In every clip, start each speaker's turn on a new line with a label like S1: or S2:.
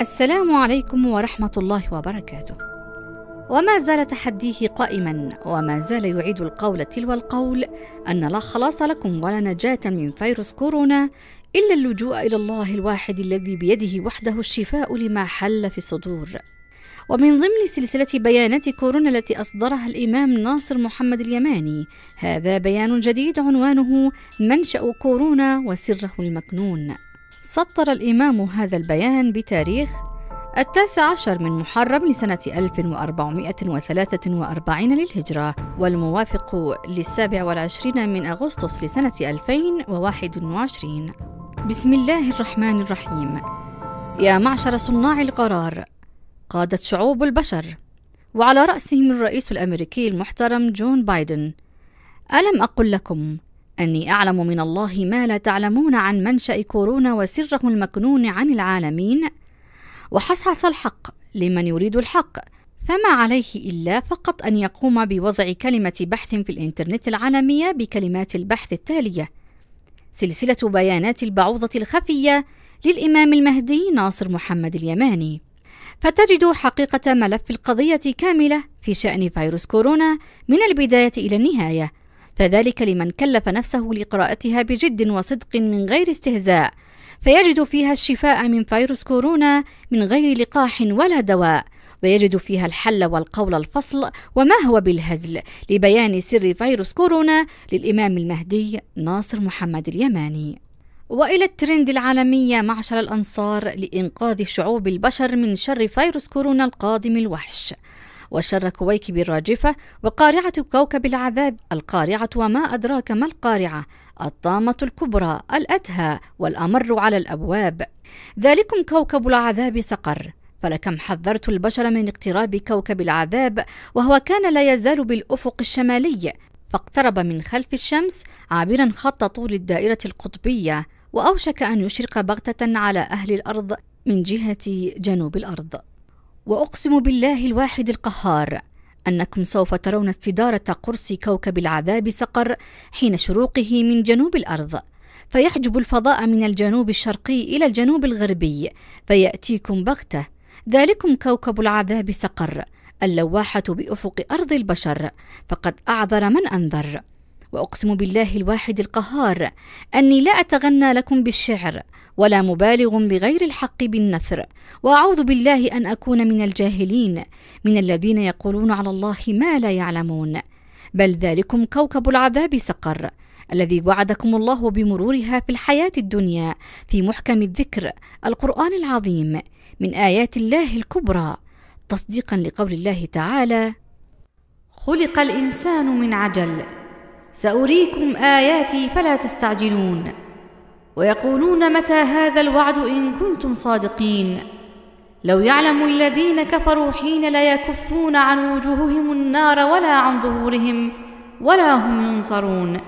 S1: السلام عليكم ورحمة الله وبركاته. وما زال تحديه قائما وما زال يعيد القول تلو القول أن لا خلاص لكم ولا نجاة من فيروس كورونا إلا اللجوء إلى الله الواحد الذي بيده وحده الشفاء لما حل في الصدور. ومن ضمن سلسلة بيانات كورونا التي أصدرها الإمام ناصر محمد اليماني هذا بيان جديد عنوانه منشأ كورونا وسره المكنون سطر الإمام هذا البيان بتاريخ التاسع عشر من محرم لسنة 1443 للهجرة والموافق للسابع والعشرين من أغسطس لسنة 2021 بسم الله الرحمن الرحيم يا معشر صناع القرار قادت شعوب البشر وعلى رأسهم الرئيس الأمريكي المحترم جون بايدن ألم أقل لكم أني أعلم من الله ما لا تعلمون عن منشأ كورونا وسره المكنون عن العالمين وحصحص الحق لمن يريد الحق فما عليه إلا فقط أن يقوم بوضع كلمة بحث في الإنترنت العالمية بكلمات البحث التالية: سلسلة بيانات البعوضة الخفية للإمام المهدي ناصر محمد اليماني. فتجد حقيقة ملف القضية كاملة في شأن فيروس كورونا من البداية إلى النهاية، فذلك لمن كلف نفسه لقراءتها بجد وصدق من غير استهزاء فيجد فيها الشفاء من فيروس كورونا من غير لقاح ولا دواء ويجد فيها الحل والقول الفصل وما هو بالهزل لبيان سر فيروس كورونا للإمام المهدي ناصر محمد اليماني والى الترند العالمي معشر الانصار لانقاذ شعوب البشر من شر فيروس كورونا القادم الوحش وشر كويكب الراجفة وقارعة كوكب العذاب القارعة وما أدراك ما القارعة الطامة الكبرى الأدهى والأمر على الأبواب ذلكم كوكب العذاب سقر فلكم حذرت البشر من اقتراب كوكب العذاب وهو كان لا يزال بالأفق الشمالي فاقترب من خلف الشمس عابرا خط طول الدائرة القطبية وأوشك أن يشرق بغتة على أهل الأرض من جهة جنوب الأرض واقسم بالله الواحد القهار انكم سوف ترون استداره قرص كوكب العذاب سقر حين شروقه من جنوب الارض فيحجب الفضاء من الجنوب الشرقي الى الجنوب الغربي فياتيكم بغته ذلكم كوكب العذاب سقر اللواحه بافق ارض البشر فقد اعذر من انذر واقسم بالله الواحد القهار اني لا اتغنى لكم بالشعر ولا مبالغ بغير الحق بالنثر واعوذ بالله ان اكون من الجاهلين من الذين يقولون على الله ما لا يعلمون بل ذلكم كوكب العذاب سقر الذي وعدكم الله بمرورها في الحياه الدنيا في محكم الذكر القران العظيم من ايات الله الكبرى تصديقا لقول الله تعالى خلق الانسان من عجل سأريكم آياتي فلا تستعجلون ويقولون متى هذا الوعد إن كنتم صادقين لو يعلم الذين كفروا حين لا يكفون عن وجوههم النار ولا عن ظهورهم ولا هم ينصرون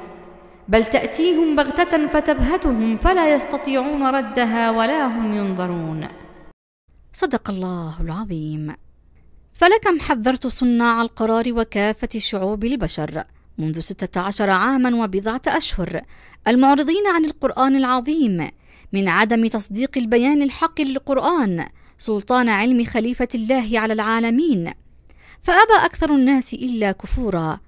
S1: بل تأتيهم بغتة فتبهتهم فلا يستطيعون ردها ولا هم ينظرون صدق الله العظيم فلكم حذرت صناع القرار وكافة شعوب البشر منذ 16 عاما وبضعة أشهر المعرضين عن القرآن العظيم من عدم تصديق البيان الحق للقرآن سلطان علم خليفة الله على العالمين فأبى أكثر الناس إلا كفورا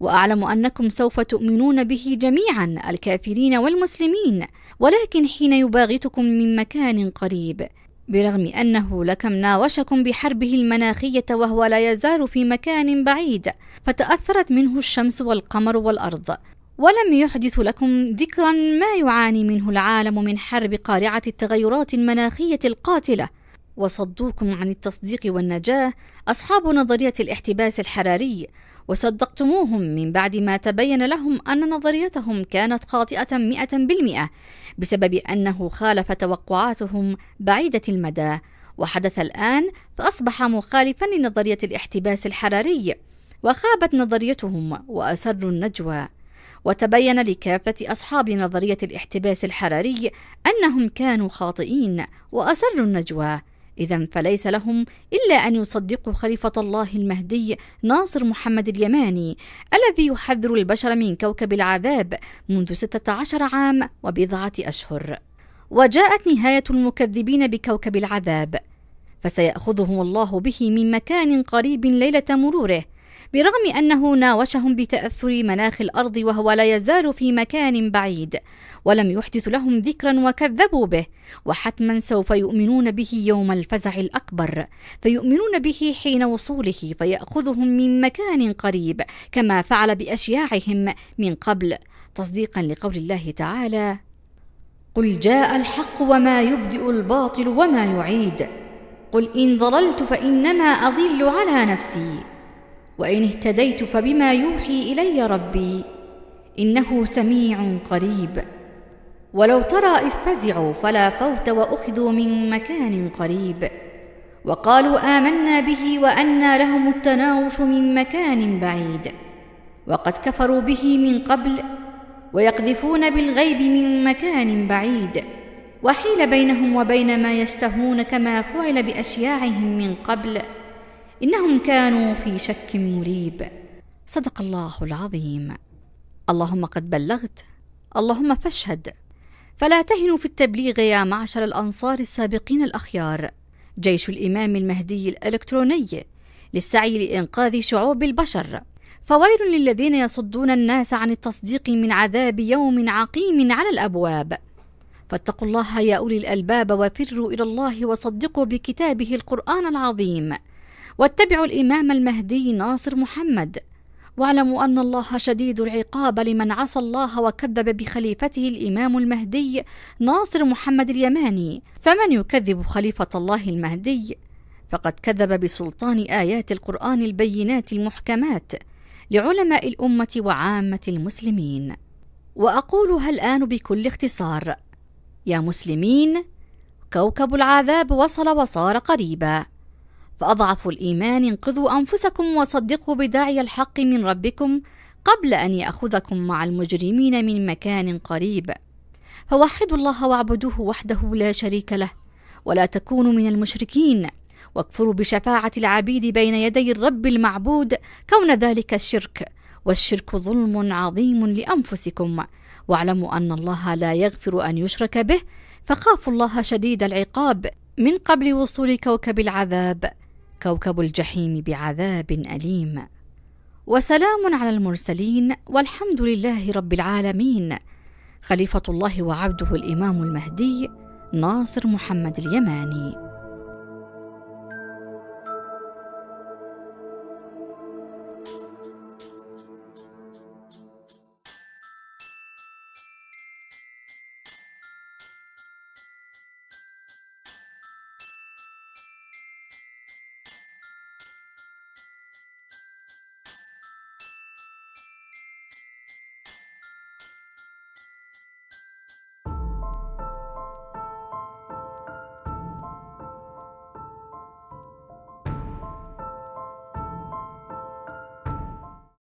S1: وأعلم أنكم سوف تؤمنون به جميعا الكافرين والمسلمين ولكن حين يباغتكم من مكان قريب برغم أنه لكم ناوشكم بحربه المناخية وهو لا يزال في مكان بعيد فتأثرت منه الشمس والقمر والأرض ولم يحدث لكم ذكرا ما يعاني منه العالم من حرب قارعة التغيرات المناخية القاتلة وصدوكم عن التصديق والنجاة أصحاب نظرية الاحتباس الحراري وصدقتموهم من بعد ما تبين لهم أن نظريتهم كانت خاطئة مئة بالمئة بسبب أنه خالف توقعاتهم بعيدة المدى وحدث الآن فأصبح مخالفا لنظرية الاحتباس الحراري وخابت نظريتهم وأسروا النجوى وتبين لكافة أصحاب نظرية الاحتباس الحراري أنهم كانوا خاطئين وأسروا النجوى إذا فليس لهم إلا أن يصدقوا خليفة الله المهدي ناصر محمد اليماني الذي يحذر البشر من كوكب العذاب منذ 16 عام وبضعة أشهر وجاءت نهاية المكذبين بكوكب العذاب فسيأخذهم الله به من مكان قريب ليلة مروره برغم أنه ناوشهم بتأثر مناخ الأرض وهو لا يزال في مكان بعيد ولم يحدث لهم ذكرا وكذبوا به وحتما سوف يؤمنون به يوم الفزع الأكبر فيؤمنون به حين وصوله فيأخذهم من مكان قريب كما فعل بأشياعهم من قبل تصديقا لقول الله تعالى قل جاء الحق وما يبدئ الباطل وما يعيد قل ان ضللت فانما اضل على نفسي وان اهتديت فبما يوحي الي ربي انه سميع قريب ولو ترى اذ فزعوا فلا فوت واخذوا من مكان قريب وقالوا امنا به وانى لهم التناوش من مكان بعيد وقد كفروا به من قبل ويقذفون بالغيب من مكان بعيد وحيل بينهم وبين ما يشتهون كما فعل باشياعهم من قبل إنهم كانوا في شك مريب صدق الله العظيم اللهم قد بلغت اللهم فاشهد فلا تهنوا في التبليغ يا معشر الأنصار السابقين الأخيار جيش الإمام المهدي الإلكتروني للسعي لإنقاذ شعوب البشر فويل للذين يصدون الناس عن التصديق من عذاب يوم عقيم على الابواب فاتقوا الله يا اولي الالباب وفروا الى الله وصدقوا بكتابه القران العظيم واتبعوا الإمام المهدي ناصر محمد واعلموا أن الله شديد العقاب لمن عصى الله وكذب بخليفته الإمام المهدي ناصر محمد اليماني فمن يكذب خليفة الله المهدي فقد كذب بسلطان آيات القرآن البينات المحكمات لعلماء الأمة وعامة المسلمين وأقولها الآن بكل اختصار يا مسلمين كوكب العذاب وصل وصار قريبا فأضعف الإيمان انقذوا أنفسكم وصدقوا بداعي الحق من ربكم قبل أن يأخذكم مع المجرمين من مكان قريب فوحدوا الله واعبدوه وحده لا شريك له ولا تكونوا من المشركين واكفروا بشفاعة العبيد بين يدي الرب المعبود كون ذلك الشرك والشرك ظلم عظيم لأنفسكم واعلموا أن الله لا يغفر أن يشرك به فخافوا الله شديد العقاب من قبل وصول كوكب العذاب كوكب الجحيم بعذاب أليم وسلام على المرسلين والحمد لله رب العالمين خليفة الله وعبده الإمام المهدي ناصر محمد اليماني